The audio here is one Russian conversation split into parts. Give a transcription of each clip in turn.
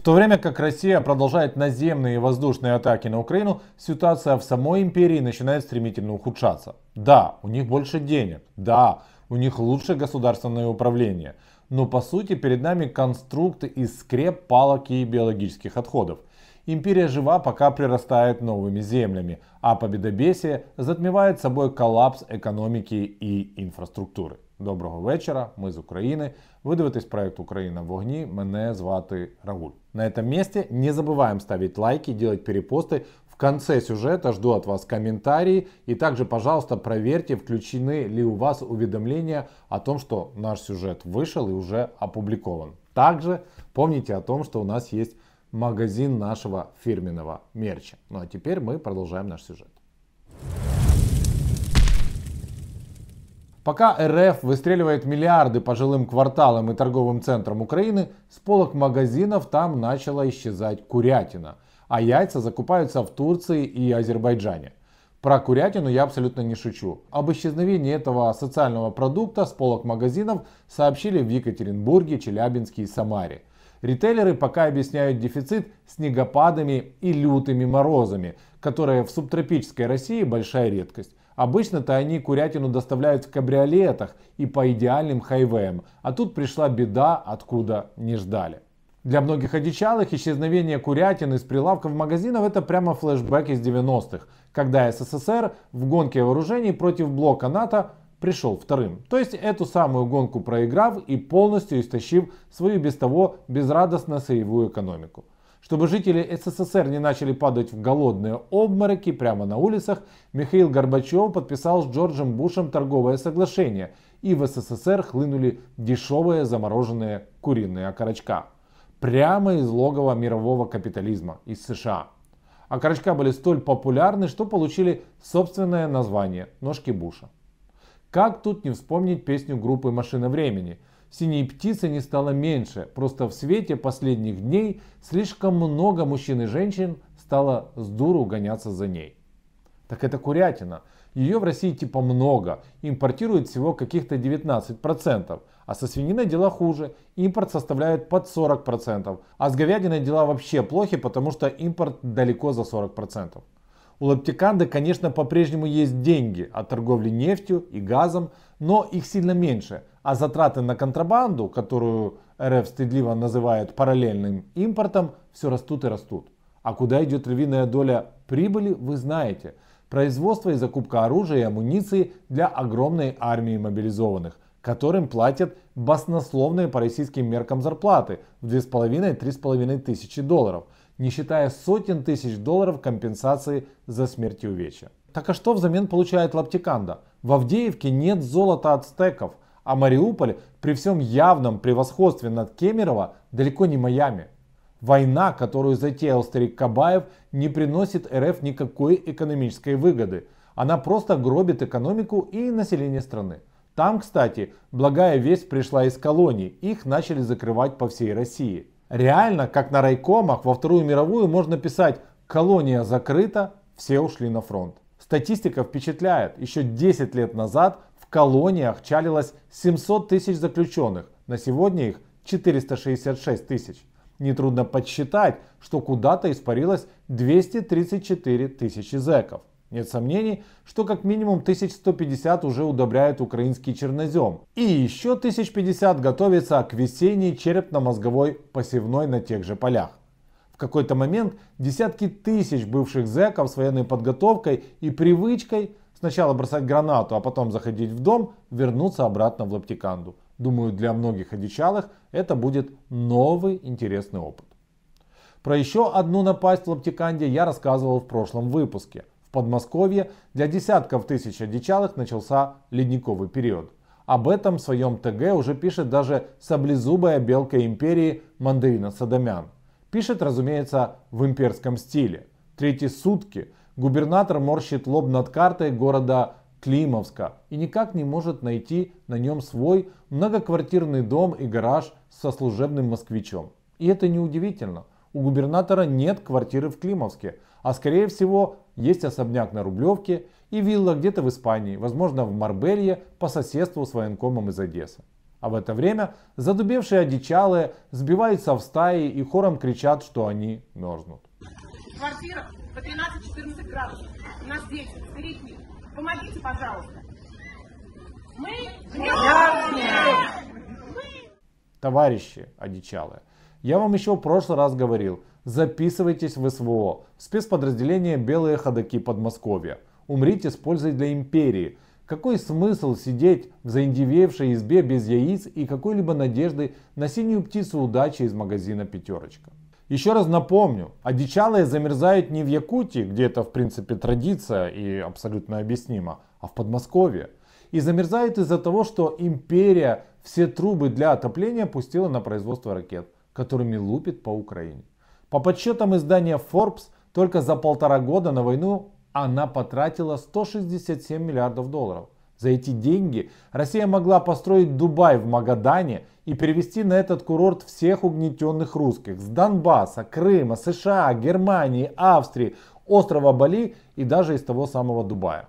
В то время как Россия продолжает наземные и воздушные атаки на Украину, ситуация в самой империи начинает стремительно ухудшаться. Да, у них больше денег, да, у них лучше государственное управление, но по сути перед нами конструкты из скреп, палок и биологических отходов. Империя жива, пока прирастает новыми землями, а победобесие затмевает собой коллапс экономики и инфраструктуры. Доброго вечера, мы з Украины. Вы дивитесь проект «Украина в вогні». Мене звати Рагуль. На этом месте не забываем ставить лайки, делать перепосты. В конце сюжета жду от вас комментарии. И также, пожалуйста, проверьте, включены ли у вас уведомления о том, что наш сюжет вышел и уже опубликован. Также помните о том, что у нас есть магазин нашего фирменного мерча. Ну а теперь мы продолжаем наш сюжет. Пока РФ выстреливает миллиарды по жилым кварталам и торговым центрам Украины, с полок магазинов там начала исчезать курятина, а яйца закупаются в Турции и Азербайджане. Про курятину я абсолютно не шучу. Об исчезновении этого социального продукта с полок магазинов сообщили в Екатеринбурге, Челябинске и Самаре. Ритейлеры пока объясняют дефицит снегопадами и лютыми морозами, которые в субтропической России большая редкость. Обычно-то они курятину доставляют в кабриолетах и по идеальным хайвеям, а тут пришла беда, откуда не ждали. Для многих одичалых исчезновение курятины из прилавков магазинов это прямо флешбэк из 90-х, когда СССР в гонке вооружений против блока НАТО пришел вторым. То есть эту самую гонку проиграв и полностью истощив свою без того безрадостно сырьевую экономику. Чтобы жители СССР не начали падать в голодные обмороки прямо на улицах, Михаил Горбачев подписал с Джорджем Бушем торговое соглашение, и в СССР хлынули дешевые замороженные куриные окорочка. Прямо из логова мирового капитализма, из США. Окорочка были столь популярны, что получили собственное название – ножки Буша. Как тут не вспомнить песню группы «Машина времени»? Синей птицы не стало меньше, просто в свете последних дней слишком много мужчин и женщин стало с дуру гоняться за ней. Так это курятина. Ее в России типа много, импортирует всего каких-то 19%, а со свининой дела хуже, импорт составляет под 40%, а с говядиной дела вообще плохи, потому что импорт далеко за 40%. У Лаптиканда, конечно, по-прежнему есть деньги от торговли нефтью и газом, но их сильно меньше, а затраты на контрабанду, которую РФ стыдливо называет параллельным импортом, все растут и растут. А куда идет львиная доля прибыли, вы знаете. Производство и закупка оружия и амуниции для огромной армии мобилизованных, которым платят баснословные по российским меркам зарплаты в 2,5-3,5 тысячи долларов – не считая сотен тысяч долларов компенсации за смерть увечья. Так а что взамен получает Лаптиканда? В Авдеевке нет золота ацтеков, а Мариуполь при всем явном превосходстве над Кемерово далеко не Майами. Война, которую затеял старик Кабаев, не приносит РФ никакой экономической выгоды. Она просто гробит экономику и население страны. Там, кстати, благая весть пришла из колоний, их начали закрывать по всей России. Реально, как на райкомах, во Вторую мировую можно писать «колония закрыта, все ушли на фронт». Статистика впечатляет. Еще 10 лет назад в колониях чалилось 700 тысяч заключенных. На сегодня их 466 тысяч. Нетрудно подсчитать, что куда-то испарилось 234 тысячи зэков. Нет сомнений, что как минимум 1150 уже удобряют украинский чернозем. И еще 1050 готовится к весенней черепно-мозговой посевной на тех же полях. В какой-то момент десятки тысяч бывших зэков с военной подготовкой и привычкой сначала бросать гранату, а потом заходить в дом, вернутся обратно в Лаптиканду. Думаю, для многих одичалых это будет новый интересный опыт. Про еще одну напасть в Лаптиканде я рассказывал в прошлом выпуске. Подмосковье для десятков тысяч одичалых начался ледниковый период. Об этом в своем ТГ уже пишет даже саблезубая белка империи Мандарина Садомян. Пишет, разумеется, в имперском стиле. Третьи сутки губернатор морщит лоб над картой города Климовска и никак не может найти на нем свой многоквартирный дом и гараж со служебным москвичом. И это неудивительно у губернатора нет квартиры в Климовске, а скорее всего есть особняк на Рублевке и вилла где-то в Испании, возможно в Марбелье по соседству с военкомом из Одессы. А в это время задубевшие одичалые сбиваются в стаи и хором кричат, что они мерзнут. Квартира по 13-14 градусов. У нас дети, старики. Помогите, пожалуйста. Мы мерзнем! Товарищи одичалые, я вам еще в прошлый раз говорил, записывайтесь в СВО, в спецподразделение «Белые ходаки Подмосковья». Умрите с пользой для империи. Какой смысл сидеть в заиндевевшей избе без яиц и какой-либо надежды на синюю птицу удачи из магазина «Пятерочка». Еще раз напомню, одичалые замерзают не в Якутии, где это в принципе традиция и абсолютно объяснимо, а в Подмосковье. И замерзают из-за того, что империя все трубы для отопления пустила на производство ракет которыми лупит по Украине. По подсчетам издания Forbes, только за полтора года на войну она потратила 167 миллиардов долларов. За эти деньги Россия могла построить Дубай в Магадане и перевести на этот курорт всех угнетенных русских с Донбасса, Крыма, США, Германии, Австрии, острова Бали и даже из того самого Дубая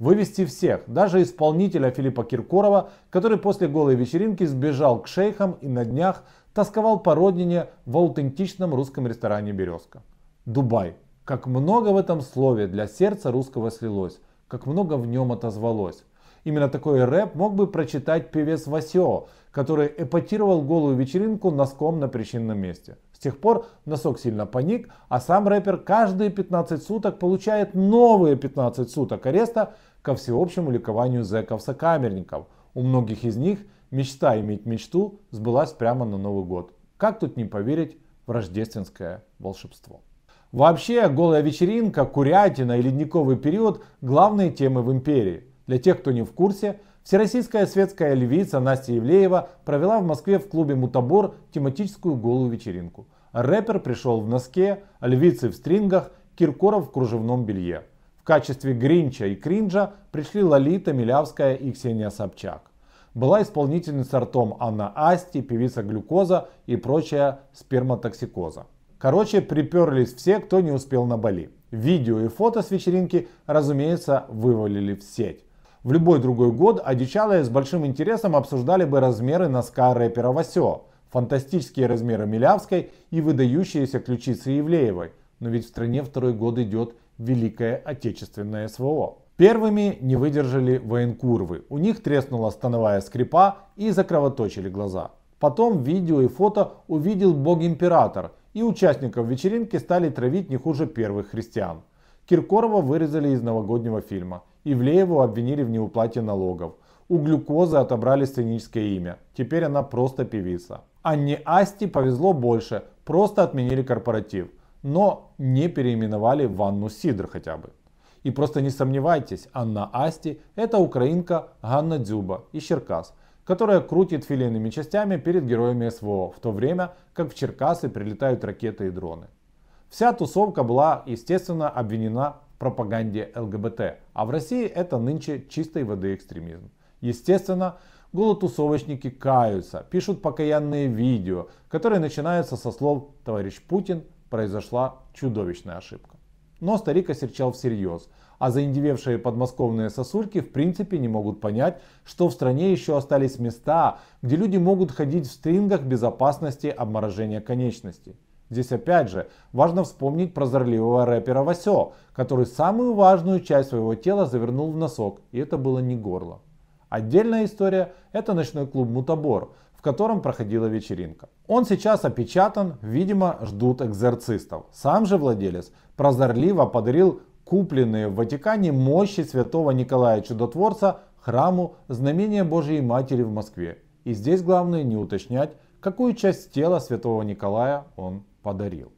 вывести всех, даже исполнителя Филиппа Киркорова, который после голой вечеринки сбежал к шейхам и на днях тосковал по родине в аутентичном русском ресторане «Березка». Дубай. Как много в этом слове для сердца русского слилось, как много в нем отозвалось. Именно такой рэп мог бы прочитать певец Васио, который эпатировал голую вечеринку носком на причинном месте. С тех пор носок сильно паник, а сам рэпер каждые 15 суток получает новые 15 суток ареста ко всеобщему ликованию зэков-сокамерников. У многих из них мечта иметь мечту сбылась прямо на Новый год. Как тут не поверить в рождественское волшебство? Вообще, голая вечеринка, курятина и ледниковый период – главные темы в империи. Для тех, кто не в курсе, всероссийская светская львица Настя Евлеева провела в Москве в клубе «Мутабор» тематическую голую вечеринку. Рэпер пришел в носке, львицы в стрингах, Киркоров в кружевном белье качестве Гринча и Кринжа пришли Лолита Милявская и Ксения Собчак. Была исполнительница ртом Анна Асти, певица Глюкоза и прочая сперматоксикоза. Короче, приперлись все, кто не успел на Бали. Видео и фото с вечеринки, разумеется, вывалили в сеть. В любой другой год одичалые с большим интересом обсуждали бы размеры носка рэпера Васё, фантастические размеры Милявской и выдающиеся ключицы Евлеевой. Но ведь в стране второй год идет Великое Отечественное СВО. Первыми не выдержали военкурвы. У них треснула становая скрипа и закровоточили глаза. Потом видео и фото увидел бог-император, и участников вечеринки стали травить не хуже первых христиан. Киркорова вырезали из новогоднего фильма. Ивлееву обвинили в неуплате налогов. У глюкозы отобрали сценическое имя. Теперь она просто певица. Анне Асти повезло больше, просто отменили корпоратив но не переименовали в Анну Сидр хотя бы. И просто не сомневайтесь, Анна Асти – это украинка Ганна Дзюба из Черкас, которая крутит филейными частями перед героями СВО, в то время как в Черкасы прилетают ракеты и дроны. Вся тусовка была, естественно, обвинена в пропаганде ЛГБТ, а в России это нынче чистой воды экстремизм. Естественно, голотусовочники каются, пишут покаянные видео, которые начинаются со слов «Товарищ Путин, произошла чудовищная ошибка. Но старик осерчал всерьез, а заиндевевшие подмосковные сосульки в принципе не могут понять, что в стране еще остались места, где люди могут ходить в стрингах безопасности обморожения конечностей. Здесь опять же важно вспомнить прозорливого рэпера Васё, который самую важную часть своего тела завернул в носок, и это было не горло. Отдельная история – это ночной клуб «Мутабор», в котором проходила вечеринка. Он сейчас опечатан, видимо, ждут экзорцистов. Сам же владелец прозорливо подарил купленные в Ватикане мощи святого Николая Чудотворца храму знамения Божьей Матери в Москве. И здесь главное не уточнять, какую часть тела святого Николая он подарил.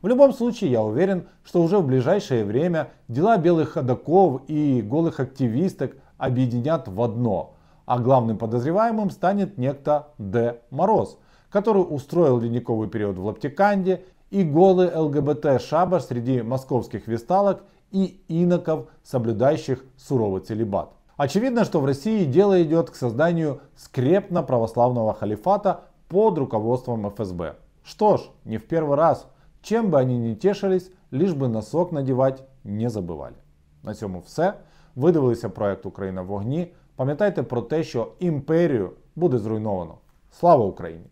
В любом случае, я уверен, что уже в ближайшее время дела белых ходоков и голых активисток объединят в одно – а главным подозреваемым станет некто Д. Мороз, который устроил ледниковый период в Лаптиканде и голый ЛГБТ-шабаш среди московских весталок и иноков, соблюдающих суровый целебат. Очевидно, что в России дело идет к созданию скрепно-православного халифата под руководством ФСБ. Что ж, не в первый раз, чем бы они ни тешились, лишь бы носок надевать не забывали. На цьому все. Ви проект Україна в огні. Пам'ятайте про те, що імперію буде зруйновано. Слава Україні!